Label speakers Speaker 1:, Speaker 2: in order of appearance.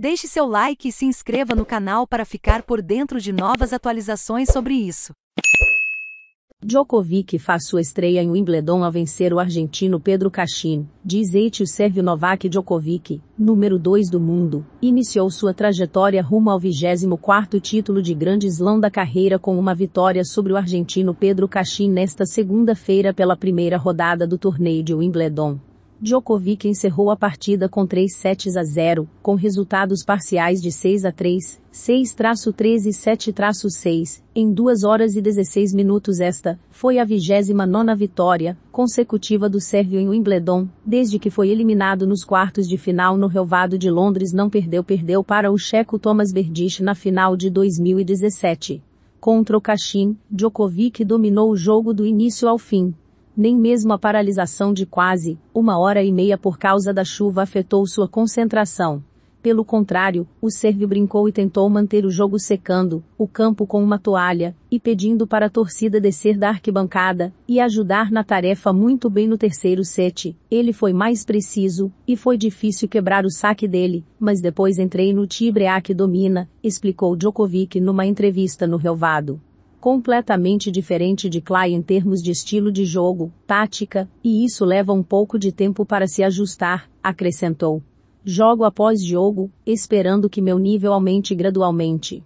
Speaker 1: Deixe seu like e se inscreva no canal para ficar por dentro de novas atualizações sobre isso. Djokovic faz sua estreia em Wimbledon ao vencer o argentino Pedro Cachim, diz o sérvio Novak Djokovic, número 2 do mundo, iniciou sua trajetória rumo ao 24º título de grande slam da carreira com uma vitória sobre o argentino Pedro Cachim nesta segunda-feira pela primeira rodada do torneio de Wimbledon. Djokovic encerrou a partida com 3 sets a 0, com resultados parciais de 6 a 3, 6-3 e 7-6, em 2 horas e 16 minutos esta, foi a 29ª vitória consecutiva do sérvio em Wimbledon, desde que foi eliminado nos quartos de final no relvado de Londres não perdeu-perdeu para o checo Thomas Berdych na final de 2017. Contra o Kashin, Djokovic dominou o jogo do início ao fim, nem mesmo a paralisação de quase uma hora e meia por causa da chuva afetou sua concentração. Pelo contrário, o sérvio brincou e tentou manter o jogo secando o campo com uma toalha e pedindo para a torcida descer da arquibancada e ajudar na tarefa muito bem no terceiro set. Ele foi mais preciso e foi difícil quebrar o saque dele, mas depois entrei no Tibreac domina, explicou Djokovic numa entrevista no Relvado completamente diferente de Clay em termos de estilo de jogo, tática, e isso leva um pouco de tempo para se ajustar, acrescentou. Jogo após jogo, esperando que meu nível aumente gradualmente.